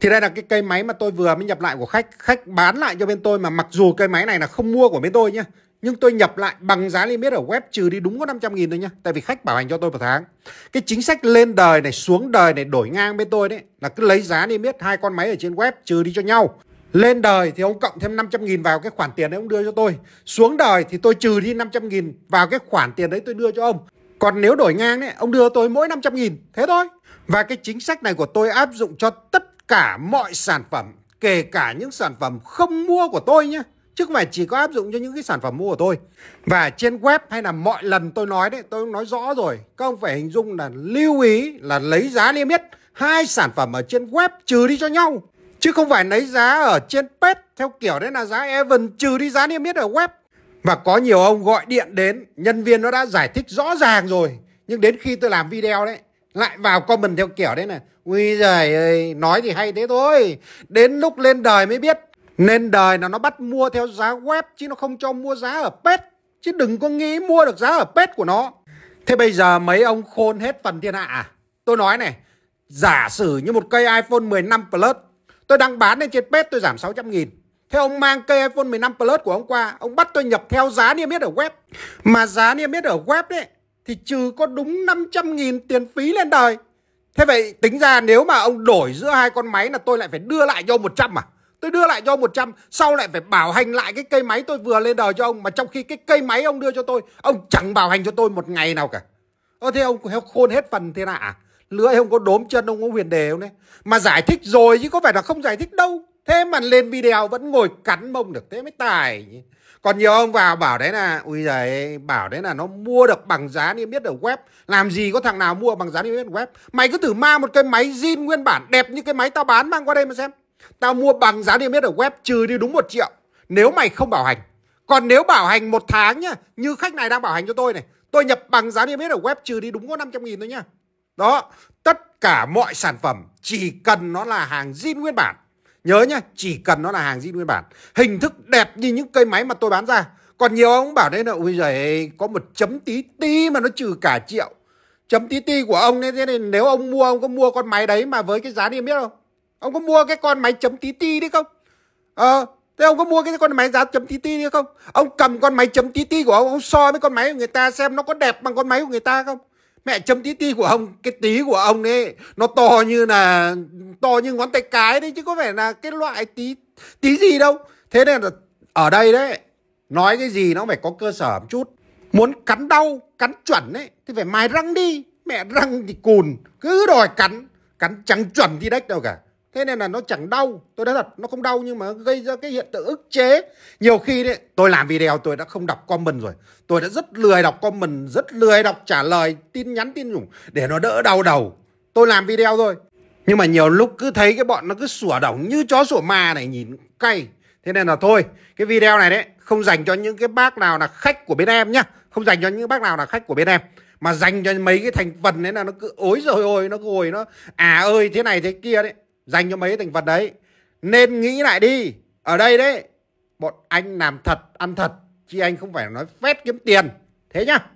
Thì đây là cái cây máy mà tôi vừa mới nhập lại của khách Khách bán lại cho bên tôi mà mặc dù cây máy này là không mua của bên tôi nhá Nhưng tôi nhập lại bằng giá limit ở web trừ đi đúng có 500 nghìn thôi nhá Tại vì khách bảo hành cho tôi một tháng Cái chính sách lên đời này xuống đời này đổi ngang bên tôi đấy Là cứ lấy giá limit hai con máy ở trên web trừ đi cho nhau lên đời thì ông cộng thêm 500 nghìn vào cái khoản tiền đấy ông đưa cho tôi Xuống đời thì tôi trừ đi 500 nghìn vào cái khoản tiền đấy tôi đưa cho ông Còn nếu đổi ngang đấy, ông đưa tôi mỗi 500 nghìn Thế thôi Và cái chính sách này của tôi áp dụng cho tất cả mọi sản phẩm kể cả những sản phẩm không mua của tôi nhé chứ không phải chỉ có áp dụng cho những cái sản phẩm mua của tôi và trên web hay là mọi lần tôi nói đấy tôi nói rõ rồi các ông phải hình dung là lưu ý là lấy giá niêm yết hai sản phẩm ở trên web trừ đi cho nhau chứ không phải lấy giá ở trên pet theo kiểu đấy là giá even trừ đi giá niêm yết ở web và có nhiều ông gọi điện đến nhân viên nó đã giải thích rõ ràng rồi nhưng đến khi tôi làm video đấy lại vào comment theo kiểu đấy này ui giời ơi nói thì hay thế thôi đến lúc lên đời mới biết nên đời là nó bắt mua theo giá web chứ nó không cho mua giá ở pet chứ đừng có nghĩ mua được giá ở pet của nó thế bây giờ mấy ông khôn hết phần thiên hạ à tôi nói này giả sử như một cây iphone 15 plus tôi đang bán lên trên pet tôi giảm 600 nghìn Thế ông mang cây iPhone 15 Plus của ông qua Ông bắt tôi nhập theo giá niêm yết ở web Mà giá niêm yết ở web đấy thì trừ có đúng 500.000 tiền phí lên đời. Thế vậy tính ra nếu mà ông đổi giữa hai con máy là tôi lại phải đưa lại cho ông 100 à? Tôi đưa lại cho ông 100, sau lại phải bảo hành lại cái cây máy tôi vừa lên đời cho ông. Mà trong khi cái cây máy ông đưa cho tôi, ông chẳng bảo hành cho tôi một ngày nào cả. Ơ thế ông khôn hết phần thế nào à? Lưỡi ông có đốm chân ông có huyền đề không đấy? Mà giải thích rồi chứ có phải là không giải thích đâu thế mà lên video vẫn ngồi cắn mông được thế mới tài còn nhiều ông vào bảo đấy là ui giời bảo đấy là nó mua được bằng giá niêm yết ở web làm gì có thằng nào mua bằng giá niêm yết ở web mày cứ thử mang một cái máy zin nguyên bản đẹp như cái máy tao bán mang qua đây mà xem tao mua bằng giá niêm yết ở web trừ đi đúng một triệu nếu mày không bảo hành còn nếu bảo hành một tháng nhá như khách này đang bảo hành cho tôi này tôi nhập bằng giá niêm yết ở web trừ đi đúng có 500 nghìn thôi nhá đó tất cả mọi sản phẩm chỉ cần nó là hàng zin nguyên bản Nhớ nhá, chỉ cần nó là hàng zin nguyên bản. Hình thức đẹp như những cây máy mà tôi bán ra. Còn nhiều ông bảo đấy là bây giờ có một chấm tí tí mà nó trừ cả triệu. Chấm tí tí của ông nên thế nên nếu ông mua ông có mua con máy đấy mà với cái giá này biết không? Ông có mua cái con máy chấm tí tí đấy không? Ờ, thế ông có mua cái con máy giá chấm tí tí đấy không? Ông cầm con máy chấm tí tí của ông, ông so với con máy của người ta xem nó có đẹp bằng con máy của người ta không? mẹ chấm tí tí của ông cái tí của ông ấy nó to như là to như ngón tay cái đấy chứ có phải là cái loại tí tí gì đâu thế nên là ở đây đấy nói cái gì nó phải có cơ sở một chút muốn cắn đau cắn chuẩn ấy thì phải mài răng đi mẹ răng thì cùn cứ đòi cắn cắn trắng chuẩn thì đách đâu cả thế nên là nó chẳng đau tôi nói thật nó không đau nhưng mà gây ra cái hiện tượng ức chế nhiều khi đấy tôi làm video tôi đã không đọc comment rồi tôi đã rất lười đọc comment rất lười đọc trả lời tin nhắn tin nhủ để nó đỡ đau đầu tôi làm video thôi nhưng mà nhiều lúc cứ thấy cái bọn nó cứ sủa đỏng như chó sủa ma này nhìn cay thế nên là thôi cái video này đấy không dành cho những cái bác nào là khách của bên em nhá không dành cho những bác nào là khách của bên em mà dành cho mấy cái thành phần đấy là nó cứ ối rồi ôi nó cứ nó à ơi thế này thế kia đấy dành cho mấy thành phần đấy nên nghĩ lại đi ở đây đấy bọn anh làm thật ăn thật chứ anh không phải nói phép kiếm tiền thế nhá